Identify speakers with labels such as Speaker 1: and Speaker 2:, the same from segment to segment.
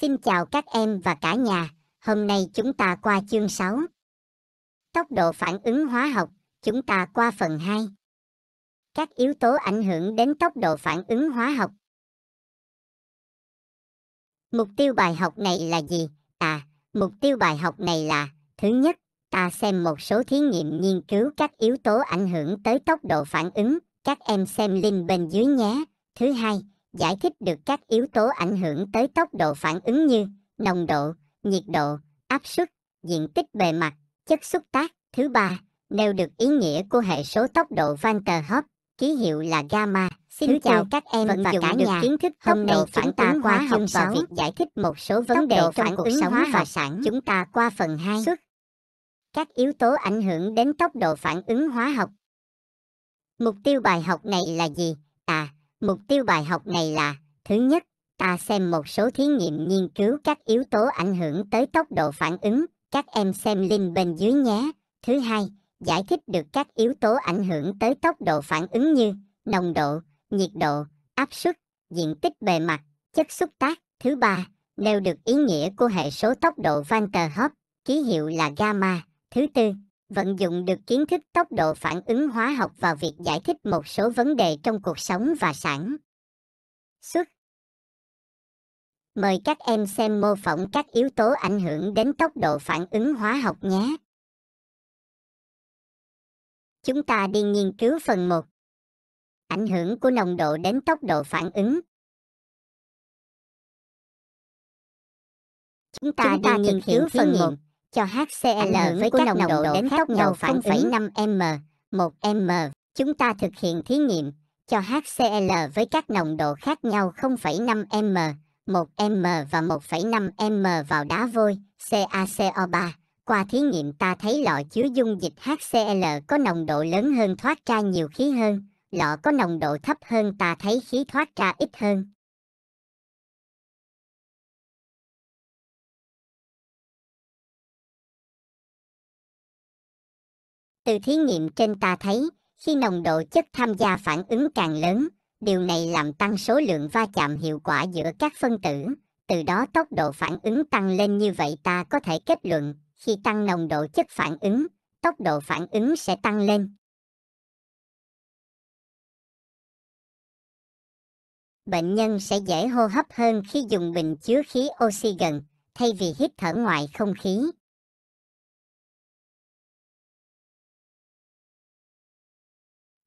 Speaker 1: Xin chào các em và cả nhà, hôm nay chúng ta qua chương 6.
Speaker 2: Tốc độ phản ứng hóa học, chúng ta qua phần 2. Các yếu tố ảnh hưởng đến tốc độ phản ứng hóa học.
Speaker 1: Mục tiêu bài học này là gì? À, mục tiêu bài học này là Thứ nhất, ta xem một số thí nghiệm nghiên cứu các yếu tố ảnh hưởng tới tốc độ phản ứng. Các em xem link bên dưới nhé. Thứ hai, giải thích được các yếu tố ảnh hưởng tới tốc độ phản ứng như nồng độ, nhiệt độ, áp suất, diện tích bề mặt, chất xúc tác. Thứ ba, nêu được ý nghĩa của hệ số tốc độ van der Hop, ký hiệu là gamma. Xin Thứ chào các em và cả được nhà. kiến thức hôm nay chúng ta qua học và việc giải thích một số vấn tốc đề trong cuộc sống hóa và sản. Chúng ta qua phần 2. Xuất. Các yếu tố ảnh hưởng đến tốc độ phản ứng hóa học. Mục tiêu bài học này là gì? À, Mục tiêu bài học này là, thứ nhất, ta xem một số thí nghiệm nghiên cứu các yếu tố ảnh hưởng tới tốc độ phản ứng, các em xem link bên dưới nhé. Thứ hai, giải thích được các yếu tố ảnh hưởng tới tốc độ phản ứng như nồng độ, nhiệt độ, áp suất, diện tích bề mặt, chất xúc tác. Thứ ba, nêu được ý nghĩa của hệ số tốc độ van tờ hấp, ký hiệu là gamma. Thứ tư, vận dụng được kiến thức tốc độ phản ứng hóa học vào việc giải thích một số vấn đề trong cuộc sống và sản xuất.
Speaker 2: Mời các em xem mô phỏng các yếu tố ảnh hưởng đến tốc độ phản ứng hóa học nhé. Chúng ta đi nghiên cứu phần 1. Ảnh hưởng của nồng độ đến tốc độ phản ứng. Chúng ta, Chúng ta đi nghiên cứu phần 1 cho HCl với các nồng độ, đến tốc nhau phản
Speaker 1: 0,5 m, 1 m. Chúng ta thực hiện thí nghiệm cho HCl với các nồng độ khác nhau 0,5 m, 1 m và 1,5 m vào đá vôi CaCO3. Qua thí nghiệm ta thấy lọ chứa dung dịch HCl có nồng độ lớn hơn thoát ra nhiều khí hơn,
Speaker 2: lọ có nồng độ thấp hơn ta thấy khí thoát ra ít hơn. Từ thí nghiệm trên ta thấy, khi nồng độ chất tham
Speaker 1: gia phản ứng càng lớn, điều này làm tăng số lượng va chạm hiệu quả giữa các phân tử, từ đó tốc độ phản ứng tăng lên như vậy ta có thể kết luận, khi tăng nồng
Speaker 2: độ chất phản ứng, tốc độ phản ứng sẽ tăng lên. Bệnh nhân sẽ dễ hô hấp hơn khi dùng bình chứa khí oxy gần, thay vì hít thở ngoài không khí,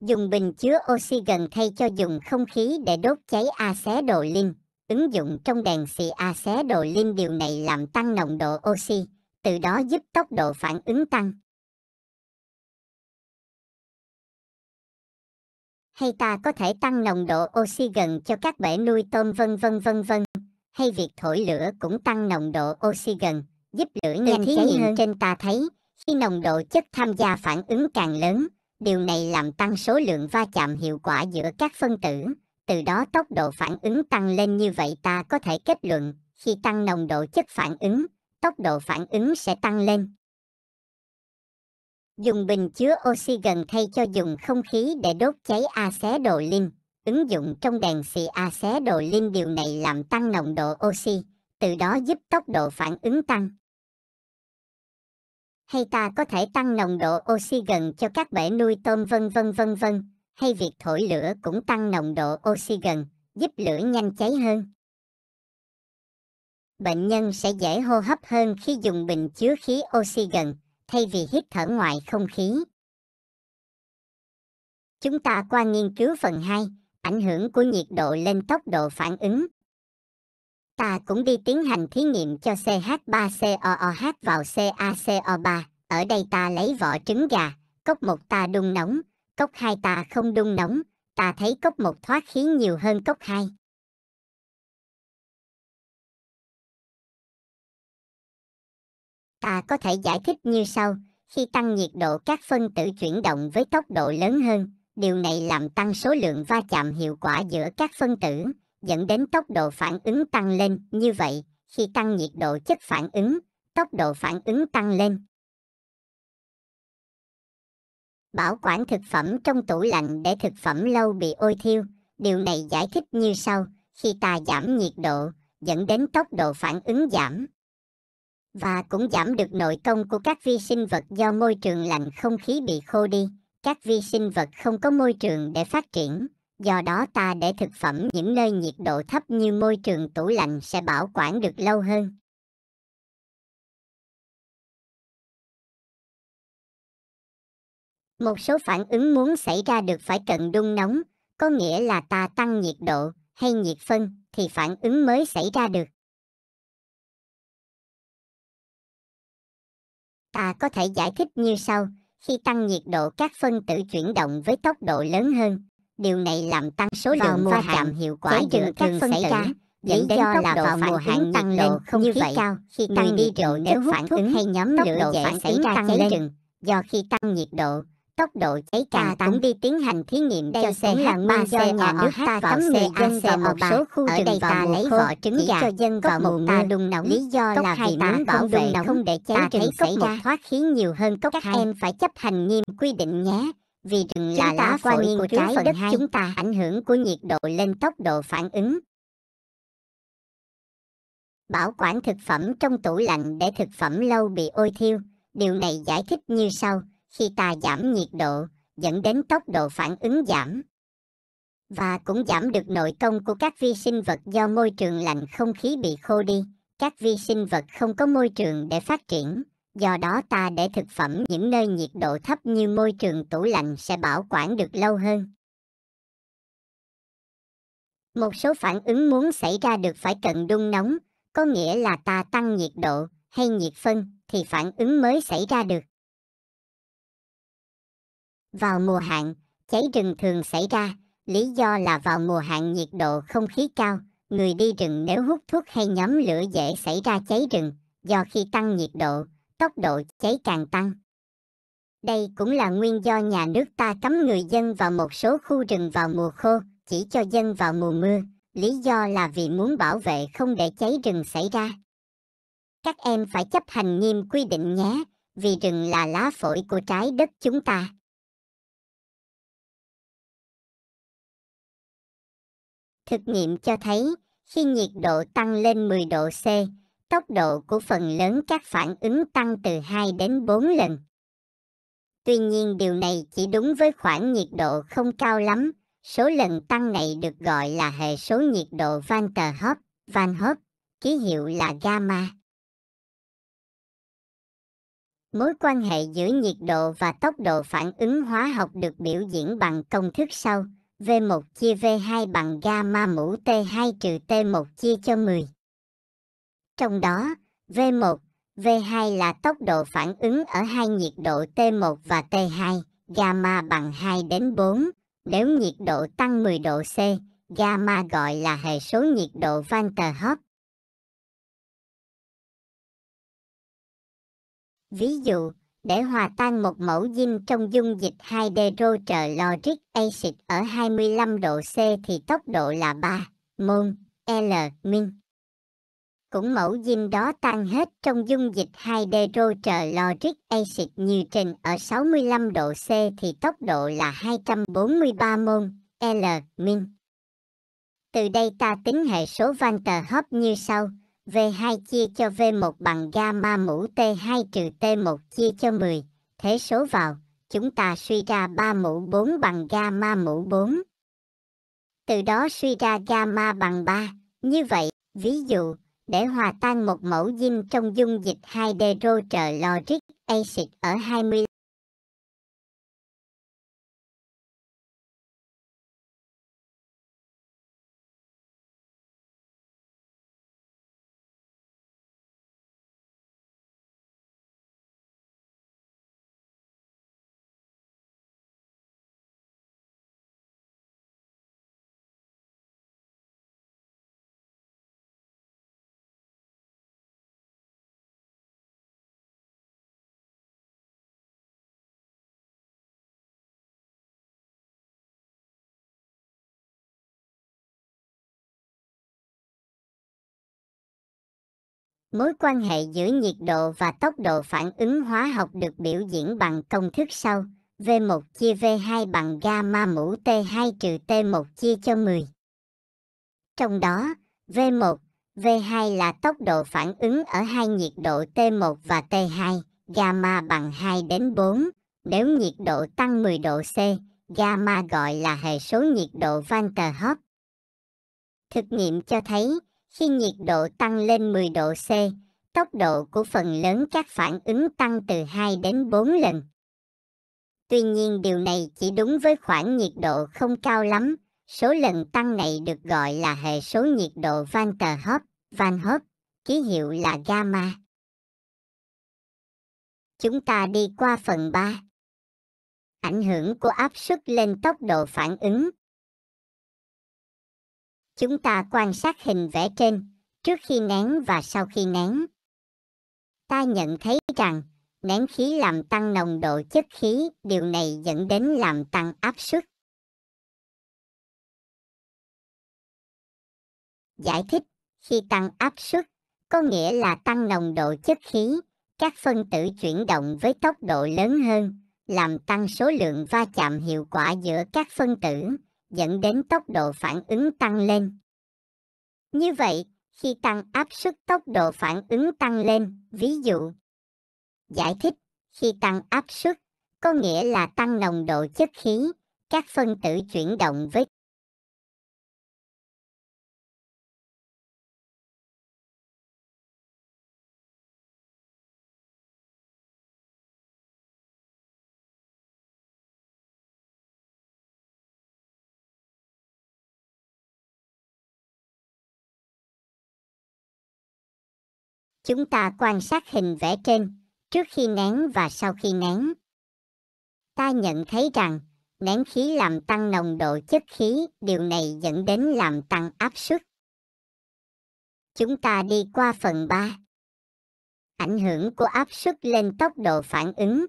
Speaker 2: dùng bình chứa oxy gần thay cho dùng không khí để đốt cháy acé đồ linh. Ứng dụng trong đèn xì acé đồ linh điều này làm tăng nồng độ oxy, từ đó giúp tốc độ phản ứng tăng. Hay ta có thể tăng nồng độ oxy gần cho các bể nuôi tôm vân vân vân vân,
Speaker 1: hay việc thổi lửa cũng tăng nồng độ oxy gần, giúp lửa nhanh cháy hơn. trên ta thấy, khi nồng độ chất tham gia phản ứng càng lớn, Điều này làm tăng số lượng va chạm hiệu quả giữa các phân tử, từ đó tốc độ phản ứng tăng lên như vậy ta có thể kết luận, khi tăng nồng độ chất phản ứng, tốc độ phản ứng sẽ tăng lên. Dùng bình chứa oxy gần thay cho dùng không khí để đốt cháy acé đồ linh. Ứng dụng trong đèn xì acé đồ linh điều này làm tăng nồng độ oxy, từ đó giúp tốc độ phản ứng tăng hay ta có thể tăng nồng độ oxy gần cho các bể nuôi tôm vân vân vân vân, hay việc thổi lửa cũng tăng nồng độ oxy gần, giúp lửa nhanh cháy hơn.
Speaker 2: Bệnh nhân sẽ dễ hô hấp hơn khi dùng bình chứa khí oxy gần, thay vì hít thở ngoài không khí. Chúng ta qua nghiên cứu phần 2, ảnh hưởng của nhiệt độ lên tốc độ phản ứng.
Speaker 1: Ta cũng đi tiến hành thí nghiệm cho CH3COOH vào CaCO3. Ở đây ta lấy vỏ trứng gà, cốc một ta đun nóng, cốc hai ta không đun
Speaker 2: nóng, ta thấy cốc một thoát khí nhiều hơn cốc hai. Ta có thể giải thích như sau, khi tăng nhiệt độ các phân tử chuyển động với tốc độ lớn hơn, điều này làm
Speaker 1: tăng số lượng va chạm hiệu quả giữa các phân tử dẫn đến tốc độ phản ứng tăng lên. Như vậy, khi tăng nhiệt độ chất phản ứng, tốc độ phản ứng tăng lên. Bảo quản thực phẩm trong tủ lạnh để thực phẩm lâu bị ôi thiêu. Điều này giải thích như sau, khi ta giảm nhiệt độ, dẫn đến tốc độ phản ứng giảm. Và cũng giảm được nội công của các vi sinh vật do môi trường lạnh không khí bị khô đi. Các vi sinh vật không có môi trường để
Speaker 2: phát triển, do đó ta để thực phẩm những nơi nhiệt độ thấp như môi trường tủ lạnh sẽ bảo quản được lâu hơn. Một số phản ứng muốn xảy ra được phải cần đun nóng, có nghĩa là ta tăng nhiệt độ hay nhiệt phân thì phản ứng mới xảy ra được. Ta có thể giải thích như sau, khi tăng nhiệt độ các phân tử chuyển động với tốc độ lớn hơn,
Speaker 1: Điều này làm tăng số vào lượng va chạm hiệu quả giữa các phân xảy ra. Dẫn đến tốc là vào mùa hạn tăng lên không như vậy, cao, khi tăng đi độ nếu phản ứng hay nhóm lửa dễ xảy ra tăng lên. Rừng. Do khi tăng nhiệt độ, tốc độ cháy càng tăng đi tiến hành thí nghiệm đây sẽ là nguyên do nhà nước ta cấm người dân vào một số khu rừng đây ta lấy vỏ trứng gà cho dân vào mùa ta đun nóng lý do là vì muốn bảo vệ không để cháy rừng xảy ra thoát khí nhiều hơn cốc các em phải chấp hành nghiêm quy định nhé vì đừng là lá phổi của trái đất hai. chúng ta ảnh hưởng của nhiệt độ lên tốc độ phản ứng. Bảo quản thực phẩm trong tủ lạnh để thực phẩm lâu bị ôi thiêu, điều này giải thích như sau, khi ta giảm nhiệt độ, dẫn đến tốc độ phản ứng giảm. Và cũng giảm được nội công của các vi sinh vật do môi trường lạnh không khí bị khô đi, các vi sinh vật không có môi trường để phát triển. Do đó ta để thực phẩm những nơi nhiệt độ thấp như môi trường tủ lạnh sẽ bảo quản được lâu hơn. Một số phản ứng muốn xảy ra được phải cần đun nóng, có nghĩa là ta tăng nhiệt độ hay nhiệt phân thì phản ứng mới xảy ra được. Vào mùa hạn, cháy rừng thường xảy ra, lý do là vào mùa hạn nhiệt độ không khí cao, người đi rừng nếu hút thuốc hay nhóm lửa dễ xảy ra cháy rừng, do khi tăng nhiệt độ, tốc độ cháy càng tăng. Đây cũng là nguyên do nhà nước ta cấm người dân vào một số khu rừng vào mùa khô, chỉ cho dân vào mùa mưa, lý do là vì muốn bảo vệ không để
Speaker 2: cháy rừng xảy ra. Các em phải chấp hành nghiêm quy định nhé, vì rừng là lá phổi của trái đất chúng ta. Thực nghiệm cho thấy, khi nhiệt độ tăng
Speaker 1: lên 10 độ C, tốc độ của phần lớn các phản ứng tăng từ 2 đến 4 lần. Tuy nhiên điều này chỉ đúng với khoảng nhiệt độ không cao lắm, số lần tăng này được gọi là hệ số nhiệt độ van tờ hấp, van hấp, ký hiệu là gamma. Mối quan hệ giữa nhiệt độ và tốc độ phản ứng hóa học được biểu diễn bằng công thức sau. V1 chia V2 bằng gamma mũ T2 trừ T1 chia cho 10 trong đó, V1, V2 là tốc độ phản ứng ở hai nhiệt độ T1 và T2, gamma bằng 2 đến 4. Nếu nhiệt
Speaker 2: độ tăng 10 độ C, gamma gọi là hệ số nhiệt độ van tờ hấp. Ví dụ, để hòa tan một mẫu dinh trong dung dịch 2-hydrochloric acid ở
Speaker 1: 25 độ C thì tốc độ là 3 mol L min cũng mẫu diêm đó tan hết trong dung dịch hydroger loric acid như trình ở 65 độ C thì tốc độ là 243 mol L min. Từ đây ta tính hệ số van tờ hấp như sau. V2 chia cho V1 bằng gamma mũ T2 trừ T1 chia cho 10. Thế số vào, chúng ta suy ra 3 mũ 4 bằng gamma mũ 4. Từ đó suy ra gamma bằng 3. Như vậy, ví dụ,
Speaker 2: để hòa tan một mẫu dinh trong dung dịch hydro logic acid ở 20 mối quan hệ giữa nhiệt độ và tốc độ phản ứng hóa học
Speaker 1: được biểu diễn bằng công thức sau. V1 chia V2 bằng gamma mũ T2 trừ T1 chia cho 10. Trong đó, V1, V2 là tốc độ phản ứng ở hai nhiệt độ T1 và T2, gamma bằng 2 đến 4. Nếu nhiệt độ tăng 10 độ C, gamma gọi là hệ số nhiệt độ Van der Hoff. Thực nghiệm cho thấy, khi nhiệt độ tăng lên 10 độ C, tốc độ của phần lớn các phản ứng tăng từ 2 đến 4 lần. Tuy nhiên điều này chỉ đúng với khoảng nhiệt độ không cao lắm, số lần tăng này được gọi là hệ số nhiệt độ van tờ hop,
Speaker 2: van hop, ký hiệu là gamma. Chúng ta đi qua phần 3. Ảnh hưởng của áp suất lên tốc độ phản ứng Chúng ta quan sát hình vẽ trên, trước khi nén và sau khi nén. Ta nhận thấy rằng, nén khí làm tăng nồng độ chất khí, điều này dẫn đến làm tăng áp suất. Giải thích, khi tăng áp suất, có nghĩa là tăng nồng độ chất khí, các phân tử chuyển động với
Speaker 1: tốc độ lớn hơn, làm tăng số lượng va chạm hiệu quả giữa các phân tử, dẫn đến tốc độ phản ứng tăng lên. Như vậy, khi tăng áp suất tốc độ phản ứng tăng lên, ví dụ. Giải thích, khi
Speaker 2: tăng áp suất, có nghĩa là tăng nồng độ chất khí, các phân tử chuyển động với Chúng ta quan sát hình vẽ trên, trước khi nén và
Speaker 1: sau khi nén. Ta nhận thấy rằng, nén khí làm tăng nồng độ chất khí, điều này dẫn đến làm tăng áp suất. Chúng
Speaker 2: ta đi qua phần 3. Ảnh hưởng của áp suất lên tốc độ phản ứng.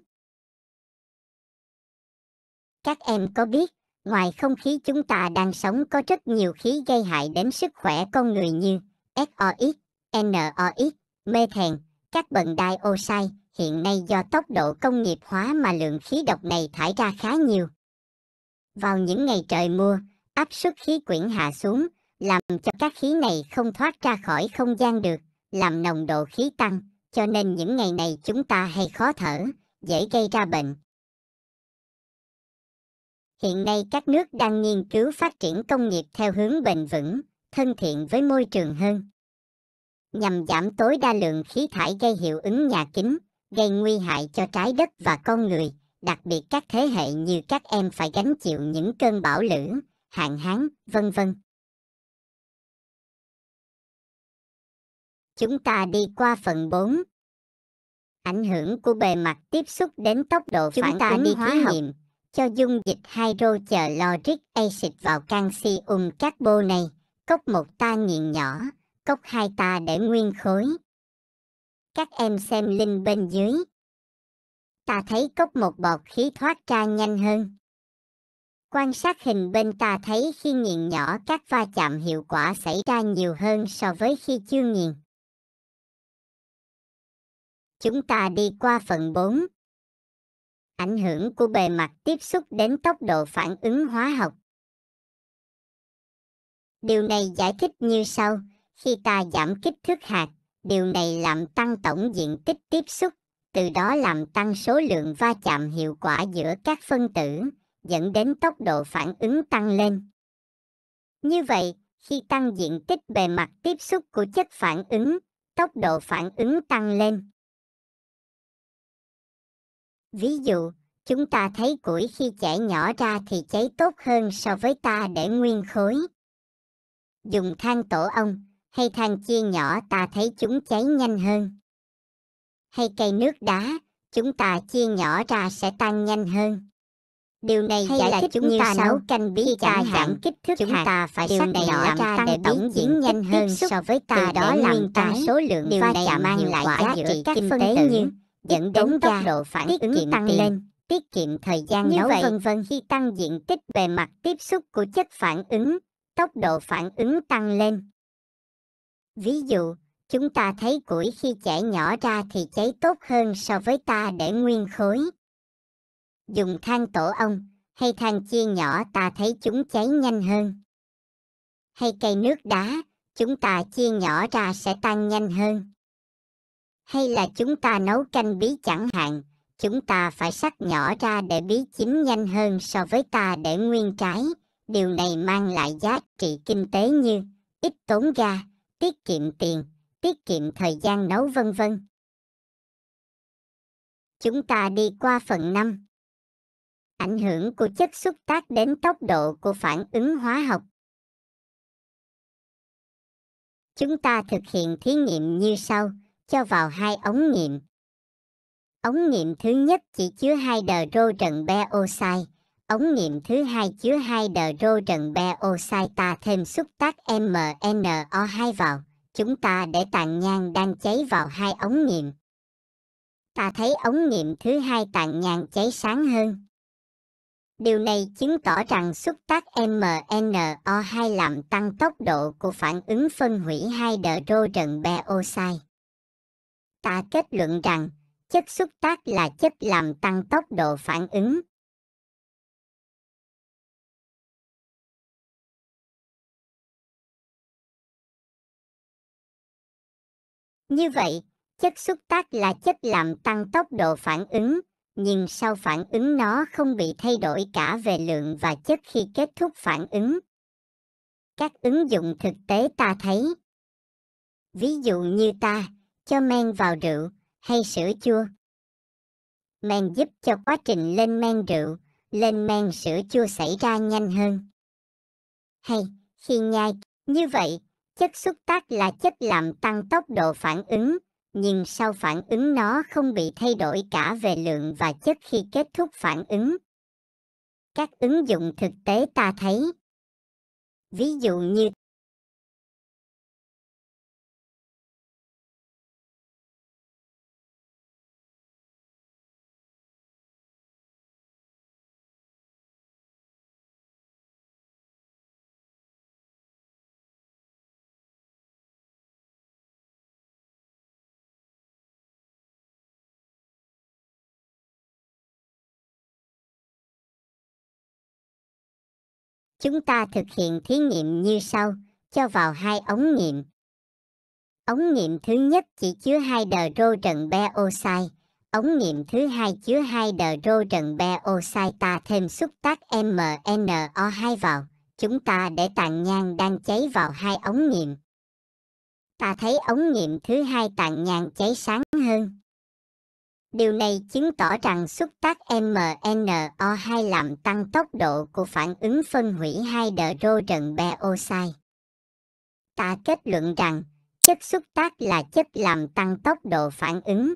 Speaker 2: Các em có biết, ngoài không
Speaker 1: khí chúng ta đang sống có rất nhiều khí gây hại đến sức khỏe con người như SOX, NOX, mê thèn, các đai ô sai hiện nay do tốc độ công nghiệp hóa mà lượng khí độc này thải ra khá nhiều. Vào những ngày trời mưa, áp suất khí quyển hạ xuống, làm cho các khí này không thoát ra khỏi không gian được, làm nồng độ khí tăng, cho nên những ngày này chúng ta hay khó thở,
Speaker 2: dễ gây ra bệnh. Hiện nay các nước đang nghiên cứu phát triển công nghiệp theo hướng bền vững, thân thiện với môi trường hơn
Speaker 1: nhằm giảm tối đa lượng khí thải gây hiệu ứng nhà kính, gây nguy hại cho trái
Speaker 2: đất và con người, đặc biệt các thế hệ như các em phải gánh chịu những cơn bão lũ, hạn hán, vân vân. Chúng ta đi qua phần 4. Ảnh hưởng của bề mặt tiếp
Speaker 1: xúc đến tốc độ Chúng phản ta đi hóa thí học. nghiệm cho dung dịch hydrochloric acid vào canxi um carbonate, cốc một ta nghiền nhỏ, cốc hai ta để nguyên khối. Các em xem linh bên dưới. Ta thấy cốc một bọt khí thoát ra nhanh hơn. Quan sát hình bên ta thấy khi nghiền nhỏ các va chạm hiệu quả xảy ra nhiều hơn so với khi chưa
Speaker 2: nghiền. Chúng ta đi qua phần 4. Ảnh hưởng của bề mặt tiếp xúc đến tốc độ phản ứng hóa học. Điều này giải thích như sau, khi ta giảm kích
Speaker 1: thước hạt, điều này làm tăng tổng diện tích tiếp xúc, từ đó làm tăng số lượng va chạm hiệu quả giữa các phân tử, dẫn đến tốc độ phản ứng tăng
Speaker 2: lên. Như vậy, khi tăng diện tích bề mặt tiếp xúc của chất phản ứng, tốc độ phản ứng tăng lên.
Speaker 1: Ví dụ, chúng ta thấy củi khi chảy nhỏ ra thì cháy tốt hơn so với ta để nguyên khối. Dùng than tổ ong, hay than chia nhỏ ta thấy chúng cháy nhanh hơn. Hay cây nước đá, chúng ta chia nhỏ ra sẽ tan nhanh hơn. Điều này hay giải là thích chúng như ta nấu canh bí ta giảm kích thước chúng hạt. ta phải điều này nhỏ làm ra tăng để tổng diện nhanh hơn so với ta Từ đó làm ta số lượng điều này chạm mang lại giá trị các kinh tế như dẫn đến tốc độ phản tiết ứng tăng tiền. lên tiết kiệm thời gian như nấu vậy vân vân khi tăng diện tích bề mặt tiếp xúc của chất phản ứng tốc độ phản ứng tăng lên Ví dụ, chúng ta thấy củi khi chảy nhỏ ra thì cháy tốt hơn so với ta để nguyên khối. Dùng than tổ ong hay than chia nhỏ ta thấy chúng cháy nhanh hơn. Hay cây nước đá, chúng ta chia nhỏ ra sẽ tan nhanh hơn. Hay là chúng ta nấu canh bí chẳng hạn, chúng ta phải sắc nhỏ ra để bí chín nhanh hơn so với ta để nguyên trái. Điều này mang lại giá trị kinh tế như ít tốn ga, tiết kiệm tiền,
Speaker 2: tiết kiệm thời gian nấu vân vân. Chúng ta đi qua phần 5. Ảnh hưởng của chất xúc tác đến tốc độ của phản ứng hóa học. Chúng ta thực hiện thí nghiệm như sau, cho vào hai ống nghiệm. Ống nghiệm thứ nhất
Speaker 1: chỉ chứa hai đờ rô trần beoxide, ống nghiệm thứ hai chứa hai đờ rô trần be ta thêm xúc tác MNO2 vào, chúng ta để tàn nhang đang cháy vào hai ống nghiệm. Ta thấy ống nghiệm thứ hai tàn nhang cháy sáng hơn. Điều này chứng tỏ rằng xúc tác MNO2 làm tăng tốc độ của phản ứng phân hủy hai đờ rô trần
Speaker 2: beoxide. Ta kết luận rằng, chất xúc tác là chất làm tăng tốc độ phản ứng. Như vậy, chất xúc tác là chất làm tăng tốc độ phản ứng,
Speaker 1: nhưng sau phản ứng nó không bị thay đổi cả về lượng và chất khi kết thúc phản
Speaker 2: ứng. Các ứng dụng thực tế ta thấy Ví dụ như ta, cho men vào rượu, hay sữa chua.
Speaker 1: Men giúp cho quá trình lên men rượu, lên men sữa chua xảy ra nhanh hơn. Hay, khi nhai, như vậy, Chất xúc tác là chất làm tăng tốc độ phản ứng, nhưng sau phản ứng nó không bị thay đổi cả về lượng
Speaker 2: và chất khi kết thúc phản ứng. Các ứng dụng thực tế ta thấy Ví dụ như chúng ta thực hiện thí nghiệm như sau, cho vào hai ống nghiệm.
Speaker 1: Ống nghiệm thứ nhất chỉ chứa hai đờ rô trần beoxide, ống nghiệm thứ hai chứa hai đờ rô trần beoxide ta thêm xúc tác MNO2 vào, chúng ta để tàn nhang đang cháy vào hai ống nghiệm. Ta thấy ống nghiệm thứ hai tàn nhang cháy sáng hơn. Điều này chứng tỏ rằng xúc tác MNO2 làm tăng tốc độ của phản ứng phân hủy hai
Speaker 2: hydrogen peroxide. Ta kết luận rằng, chất xúc tác là chất làm tăng tốc độ phản ứng.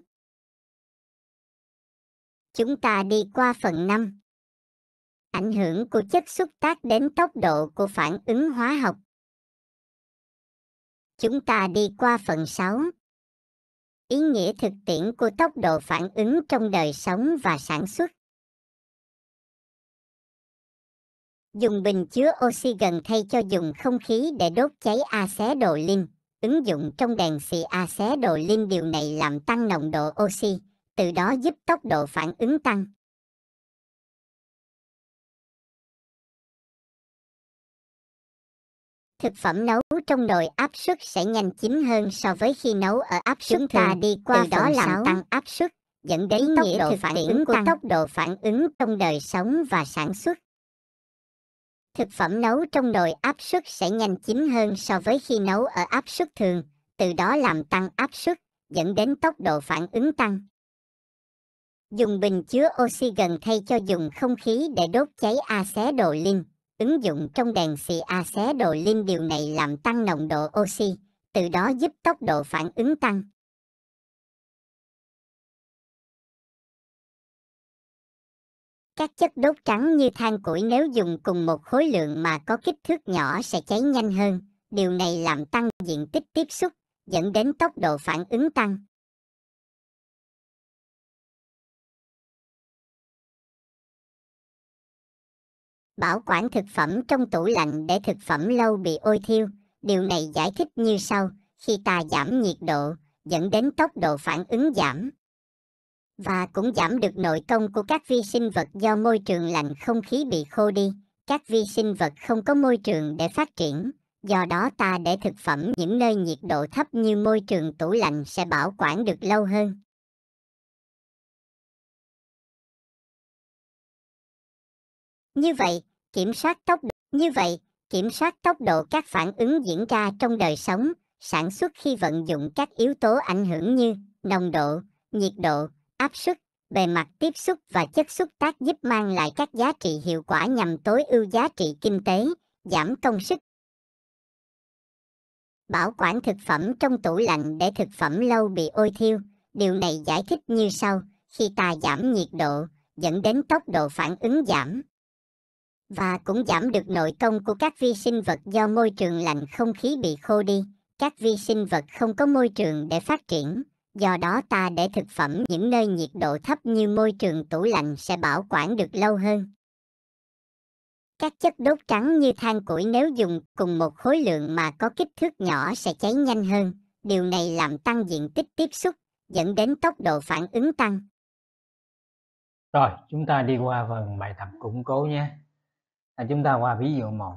Speaker 2: Chúng ta đi qua phần 5. Ảnh hưởng của chất xúc tác đến tốc độ của phản ứng hóa học. Chúng ta đi qua phần 6 ý nghĩa thực tiễn của tốc độ phản ứng trong đời sống và sản xuất. Dùng bình chứa oxy gần thay cho dùng không khí để đốt cháy acetylin. Ứng dụng trong đèn xì acetylin điều này làm tăng nồng độ oxy, từ đó giúp tốc độ phản ứng tăng. thực phẩm nấu trong nồi áp suất sẽ nhanh chín hơn so
Speaker 1: với khi nấu ở áp suất ta đi qua từ đó làm 6. tăng áp suất dẫn đến tốc độ phản ứng của tăng. tốc độ phản ứng trong đời sống và sản xuất thực phẩm nấu trong nồi áp suất sẽ nhanh chín hơn so với khi nấu ở áp suất thường từ đó làm tăng áp suất dẫn đến tốc độ phản ứng tăng dùng bình chứa oxy gần thay cho dùng không khí để đốt cháy axé đồ linh Ứng dụng
Speaker 2: trong đèn xì a xé đồ lim điều này làm tăng nồng độ oxy, từ đó giúp tốc độ phản ứng tăng. Các chất đốt trắng như than củi nếu dùng cùng một khối lượng mà có kích thước nhỏ sẽ cháy nhanh hơn. Điều này làm tăng diện tích tiếp xúc, dẫn đến tốc độ phản ứng tăng. Bảo quản thực phẩm trong tủ lạnh để thực phẩm lâu bị ôi thiêu. Điều này giải thích như sau, khi ta giảm
Speaker 1: nhiệt độ, dẫn đến tốc độ phản ứng giảm. Và cũng giảm được nội công của các vi sinh vật do môi trường lạnh không khí bị khô đi. Các vi sinh vật không có môi trường để phát triển, do đó ta để thực phẩm những nơi nhiệt độ thấp như môi
Speaker 2: trường tủ lạnh sẽ bảo quản được lâu hơn. Như vậy, kiểm soát tốc độ, như vậy, kiểm soát tốc độ các phản ứng diễn ra trong đời sống, sản xuất khi vận
Speaker 1: dụng các yếu tố ảnh hưởng như nồng độ, nhiệt độ, áp suất, bề mặt tiếp xúc và chất xúc tác giúp mang lại các giá trị hiệu quả nhằm tối ưu giá trị kinh tế, giảm công sức. Bảo quản thực phẩm trong tủ lạnh để thực phẩm lâu bị ôi thiêu, điều này giải thích như sau, khi ta giảm nhiệt độ, dẫn đến tốc độ phản ứng giảm, và cũng giảm được nội công của các vi sinh vật do môi trường lạnh không khí bị khô đi. Các vi sinh vật không có môi trường để phát triển, do đó ta để thực phẩm những nơi nhiệt độ thấp như môi trường tủ lạnh sẽ bảo quản được lâu hơn. Các chất đốt trắng như than củi nếu dùng cùng một khối lượng mà có kích thước nhỏ sẽ cháy nhanh hơn. Điều này làm tăng diện tích tiếp xúc, dẫn đến tốc độ phản ứng tăng.
Speaker 3: Rồi, chúng ta đi qua phần bài tập củng cố nhé là chúng ta qua ví dụ một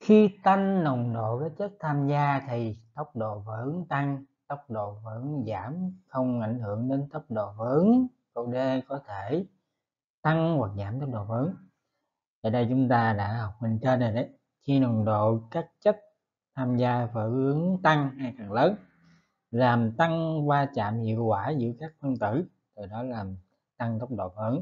Speaker 3: khi tăng nồng độ các chất tham gia thì tốc độ vẫn tăng tốc độ vẫn giảm không ảnh hưởng đến tốc độ vỡ ứng câu d có thể tăng hoặc giảm tốc độ vỡ ứng ở đây chúng ta đã học mình trên rồi đấy khi nồng độ các chất tham gia vẫn tăng ngày càng lớn làm tăng va chạm hiệu quả giữa các phân tử từ đó làm tăng tốc độ vỡ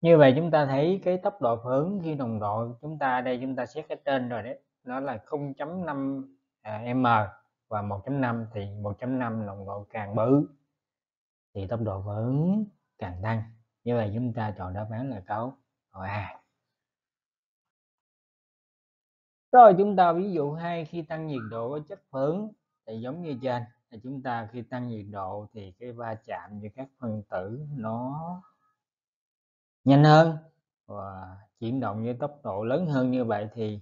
Speaker 3: như vậy chúng ta thấy cái tốc độ phản ứng khi nồng độ chúng ta đây chúng ta xét cái trên rồi đấy nó là 0.5 à, m và 1.5 thì 1.5 nồng độ càng bự thì tốc độ phản ứng càng tăng như vậy chúng ta chọn đáp án là câu câu A rồi chúng ta ví dụ hai khi tăng nhiệt độ của chất phản thì giống như trên thì chúng ta khi tăng nhiệt độ thì cái va chạm giữa các phân tử nó nhanh hơn và chuyển động với tốc độ lớn hơn như vậy thì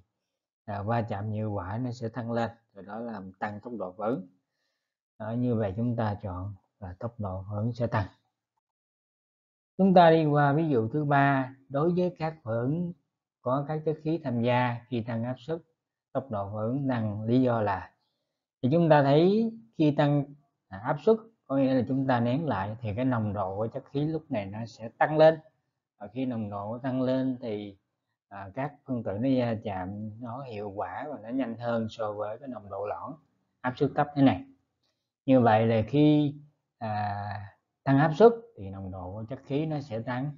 Speaker 3: à, va chạm nhiều quả nó sẽ tăng lên rồi đó làm tăng tốc độ vướng à, như vậy chúng ta chọn là tốc độ vướng sẽ tăng chúng ta đi qua ví dụ thứ ba đối với các vướng có các chất khí tham gia khi tăng áp suất tốc độ vướng tăng lý do là thì chúng ta thấy khi tăng à, áp suất có nghĩa là chúng ta nén lại thì cái nồng độ của chất khí lúc này nó sẽ tăng lên và khi nồng độ tăng lên thì à, các phân tử nó gia chạm nó hiệu quả và nó nhanh hơn so với cái nồng độ lỏng áp suất thấp thế này như vậy là khi à, tăng áp suất thì nồng độ chất khí nó sẽ tăng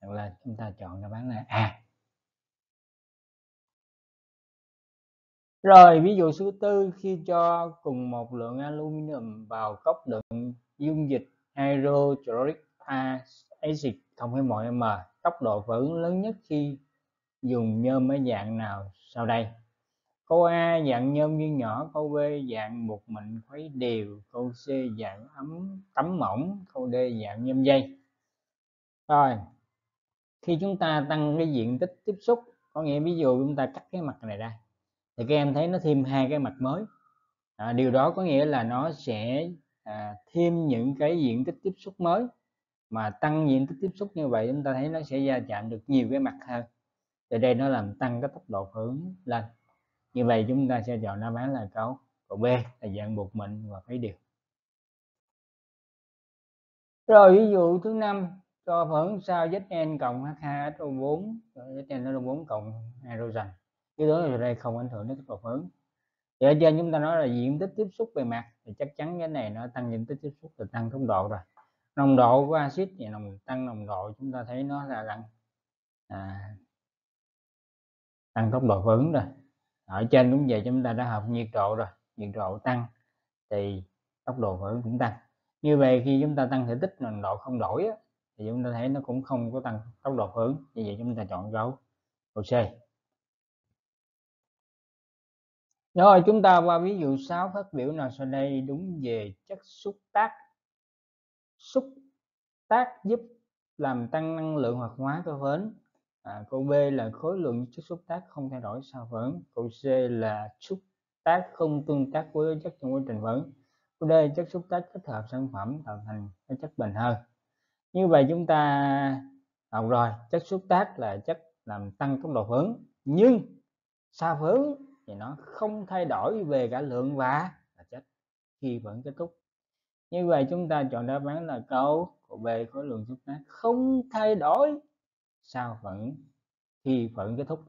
Speaker 3: hoặc là chúng ta chọn đáp án là A rồi ví dụ số tư khi cho cùng một lượng aluminum vào cốc đựng dung dịch hydrochloric acid ASIC với mọi m tốc độ phản ứng lớn nhất khi dùng nhôm ở dạng nào sau đây câu A dạng nhôm viên nhỏ câu B dạng bột mịn khuấy đều câu C dạng ấm tấm mỏng câu D dạng nhôm dây rồi khi chúng ta tăng cái diện tích tiếp xúc có nghĩa ví dụ chúng ta cắt cái mặt này ra thì các em thấy nó thêm hai cái mặt mới à, điều đó có nghĩa là nó sẽ à, thêm những cái diện tích tiếp xúc mới mà tăng diện tích tiếp xúc như vậy chúng ta thấy nó sẽ gia chạm được nhiều cái mặt hơn từ đây nó làm tăng cái tốc độ phản ứng lên như vậy chúng ta sẽ chọn đáp án là câu câu B là dạng buộc mệnh và phế điều rồi ví dụ thứ năm cho phản ứng sao Zn cộng H2SO4 Zn 4 cộng hydrogen cái đó ở đây không ảnh hưởng đến tốc độ phản ứng thì ở trên chúng ta nói là diện tích tiếp xúc bề mặt thì chắc chắn cái này nó tăng diện tích tiếp xúc thì tăng tốc độ rồi nồng độ của axit và nồng tăng nồng độ chúng ta thấy nó là tăng à, tăng tốc độ phản ứng rồi ở trên cũng vậy chúng ta đã học nhiệt độ rồi nhiệt độ tăng thì tốc độ phản ứng cũng tăng như vậy khi chúng ta tăng thể tích nồng độ không đổi á, thì chúng ta thấy nó cũng không có tăng tốc độ phản ứng như vậy chúng ta chọn câu câu C rồi chúng ta qua ví dụ 6 phát biểu nào sau đây đúng về chất xúc tác xúc tác giúp làm tăng năng lượng hoạt hóa của phến à, câu B là khối lượng chất xúc tác không thay đổi sau phấn câu C là xúc tác không tương tác với chất trong quá trình phấn câu D chất xúc tác kết hợp sản phẩm tạo thành chất bền hơn như vậy chúng ta học rồi chất xúc tác là chất làm tăng tốc độ phấn nhưng sau phấn thì nó không thay đổi về cả lượng và chất khi vẫn kết thúc như vậy chúng ta chọn đáp án là câu của B khối lượng xúc tác không thay đổi sau phận khi phận kết thúc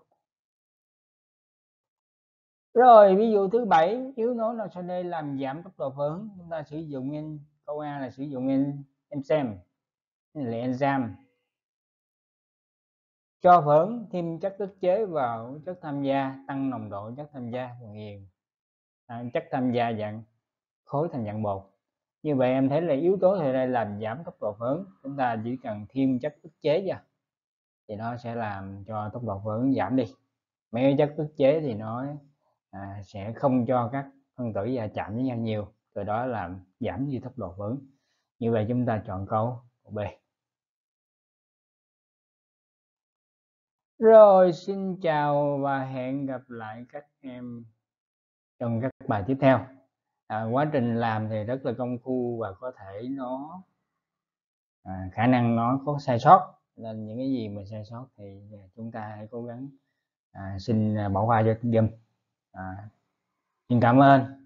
Speaker 3: rồi ví dụ thứ bảy yếu tố nào sau đây làm giảm tốc độ phản ứng chúng ta sử dụng in câu A là sử dụng in em xem là enzyme cho phản thêm chất ức chế vào chất tham gia tăng nồng độ chất tham gia và nghiền à, chất tham gia dạng khối thành dạng bột như vậy em thấy là yếu tố thời đây làm giảm tốc độ phản ứng chúng ta chỉ cần thêm chất ức chế ra thì nó sẽ làm cho tốc độ phản ứng giảm đi mấy chất ức chế thì nó à, sẽ không cho các phân tử va chạm với nhau nhiều từ đó làm giảm đi tốc độ phản ứng như vậy chúng ta chọn câu B Rồi xin chào và hẹn gặp lại các em trong các bài tiếp theo à, quá trình làm thì rất là công phu và có thể nó à, khả năng nó có sai sót nên những cái gì mà sai sót thì à, chúng ta hãy cố gắng
Speaker 2: à, xin à, bỏ qua cho dùm à, xin cảm ơn